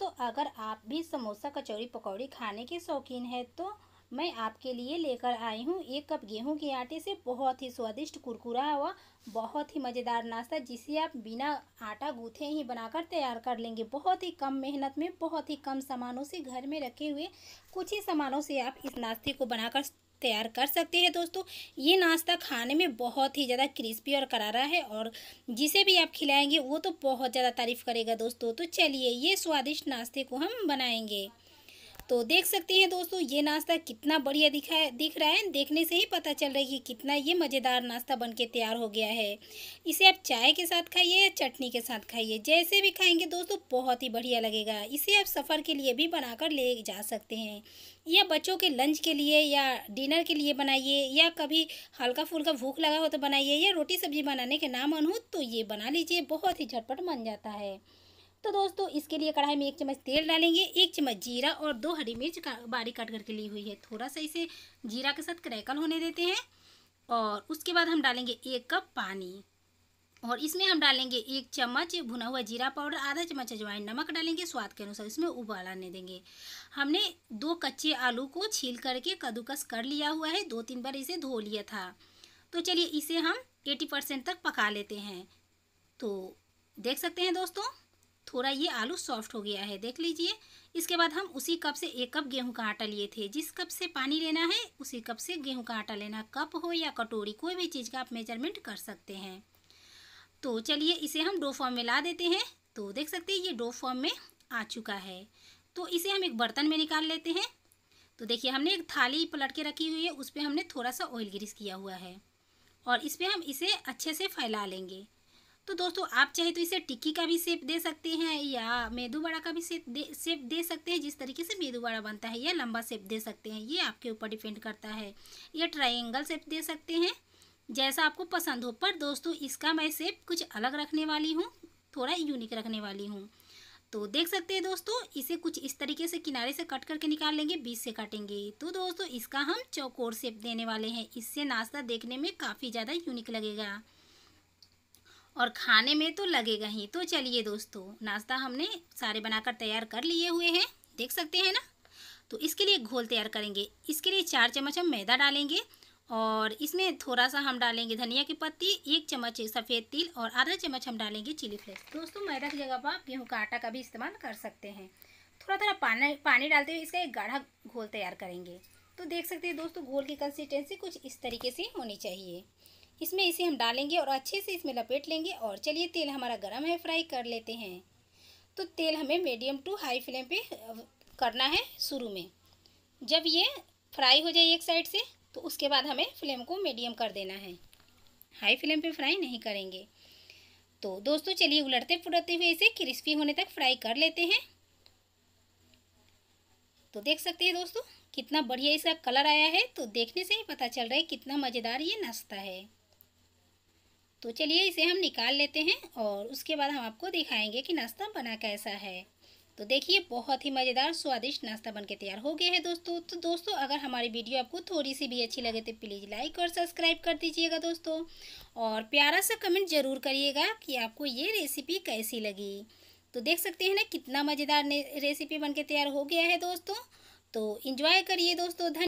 दोस्तों अगर आप भी समोसा कचौरी पकौड़ी खाने के शौकीन है तो मैं आपके लिए लेकर आई हूँ एक कप गेहूं के आटे से बहुत ही स्वादिष्ट कुरकुरा हुआ बहुत ही मज़ेदार नाश्ता जिसे आप बिना आटा गूथे ही बनाकर तैयार कर लेंगे बहुत ही कम मेहनत में बहुत ही कम सामानों से घर में रखे हुए कुछ ही सामानों से आप इस नाश्ते को बनाकर तैयार कर सकते हैं दोस्तों ये नाश्ता खाने में बहुत ही ज़्यादा क्रिस्पी और करारा है और जिसे भी आप खिलाएंगे वो तो बहुत ज़्यादा तारीफ़ करेगा दोस्तों तो चलिए ये स्वादिष्ट नाश्ते को हम बनाएंगे तो देख सकते हैं दोस्तों ये नाश्ता कितना बढ़िया दिखा दिख रहा है देखने से ही पता चल रहा है कि कितना ये मज़ेदार नाश्ता बन के तैयार हो गया है इसे आप चाय के साथ खाइए या चटनी के साथ खाइए जैसे भी खाएंगे दोस्तों बहुत ही बढ़िया लगेगा इसे आप सफ़र के लिए भी बनाकर ले जा सकते हैं या बच्चों के लंच के लिए या डिनर के लिए बनाइए या कभी हल्का फुल्का भूख लगा हो तो बनाइए या रोटी सब्जी बनाने के नाम मन हो तो ये बना लीजिए बहुत ही झटपट बन जाता है तो दोस्तों इसके लिए कढ़ाई में एक चम्मच तेल डालेंगे एक चम्मच जीरा और दो हरी मिर्च का बारीक काट करके ली हुई है थोड़ा सा इसे जीरा के साथ क्रैकल होने देते हैं और उसके बाद हम डालेंगे एक कप पानी और इसमें हम डालेंगे एक चम्मच भुना हुआ जीरा पाउडर आधा चम्मच अजवाइन नमक डालेंगे स्वाद के अनुसार इसमें उबाल आने देंगे हमने दो कच्चे आलू को छील करके कद्दूकस कर लिया हुआ है दो तीन बार इसे धो लिया था तो चलिए इसे हम एटी परसेंट तक पका लेते हैं तो देख सकते हैं दोस्तों थोड़ा ये आलू सॉफ्ट हो गया है देख लीजिए इसके बाद हम उसी कप से एक कप गेहूं का आटा लिए थे जिस कप से पानी लेना है उसी कप से गेहूं का आटा लेना कप हो या कटोरी कोई भी चीज़ का आप मेजरमेंट कर सकते हैं तो चलिए इसे हम डो फॉर्म में ला देते हैं तो देख सकते हैं ये डो फॉर्म में आ चुका है तो इसे हम एक बर्तन में निकाल लेते हैं तो देखिए हमने एक थाली पलट के रखी हुई है उस पर हमने थोड़ा सा ऑयल ग्रीस किया हुआ है और इस पर हम इसे अच्छे से फैला लेंगे तो दोस्तों आप चाहे तो इसे टिक्की का भी सेप दे सकते हैं या मेदू बड़ा का भी सेप दे सेप दे सकते हैं जिस तरीके से मेदू बड़ा बनता है या लंबा सेप दे सकते हैं ये आपके ऊपर डिपेंड करता है या ट्राइंगल सेप दे सकते हैं जैसा आपको पसंद हो पर दोस्तों इसका मैं सेप कुछ अलग रखने वाली हूँ थोड़ा यूनिक रखने वाली हूँ तो देख सकते हैं दोस्तों इसे कुछ इस तरीके से किनारे से कट करके निकाल लेंगे बीच से काटेंगे तो दोस्तों इसका हम चौकोर सेप देने वाले हैं इससे नाश्ता देखने में काफ़ी ज़्यादा यूनिक लगेगा और खाने में तो लगेगा ही तो चलिए दोस्तों नाश्ता हमने सारे बनाकर तैयार कर लिए हुए हैं देख सकते हैं ना तो इसके लिए घोल तैयार करेंगे इसके लिए चार चम्मच हम मैदा डालेंगे और इसमें थोड़ा सा हम डालेंगे धनिया की पत्ती एक चम्मच सफ़ेद तिल और आधा चम्मच हम डालेंगे चिली फ्लेक्स दोस्तों मैदा की जगह पर आप गेहूँ का आटा का भी इस्तेमाल कर सकते हैं थोड़ा थोड़ा पानी पानी डालते हुए इसका एक गाढ़ा घोल तैयार करेंगे तो देख सकते हैं दोस्तों घोल की कंसिस्टेंसी कुछ इस तरीके से होनी चाहिए इसमें इसे हम डालेंगे और अच्छे से इसमें लपेट लेंगे और चलिए तेल हमारा गर्म है फ्राई कर लेते हैं तो तेल हमें मीडियम टू हाई फ्लेम पे करना है शुरू में जब ये फ्राई हो जाए एक साइड से तो उसके बाद हमें फ्लेम को मीडियम कर देना है हाई फ्लेम पे फ्राई नहीं करेंगे तो दोस्तों चलिए उलटते पुलटते हुए इसे क्रिस्पी होने तक फ्राई कर लेते हैं तो देख सकते हैं दोस्तों कितना बढ़िया इसका कलर आया है तो देखने से ही पता चल रहा है कितना मज़ेदार ये नाश्ता है तो चलिए इसे हम निकाल लेते हैं और उसके बाद हम आपको दिखाएंगे कि नाश्ता बना कैसा है तो देखिए बहुत ही मज़ेदार स्वादिष्ट नाश्ता बनके तैयार हो गया है दोस्तों तो दोस्तों अगर हमारी वीडियो आपको थोड़ी सी भी अच्छी लगे तो प्लीज़ लाइक और सब्सक्राइब कर दीजिएगा दोस्तों और प्यारा सा कमेंट ज़रूर करिएगा कि आपको ये रेसिपी कैसी लगी तो देख सकते हैं ना कितना मज़ेदार रेसिपी बन तैयार हो गया है दोस्तों तो इन्जॉय करिए दोस्तों धन्य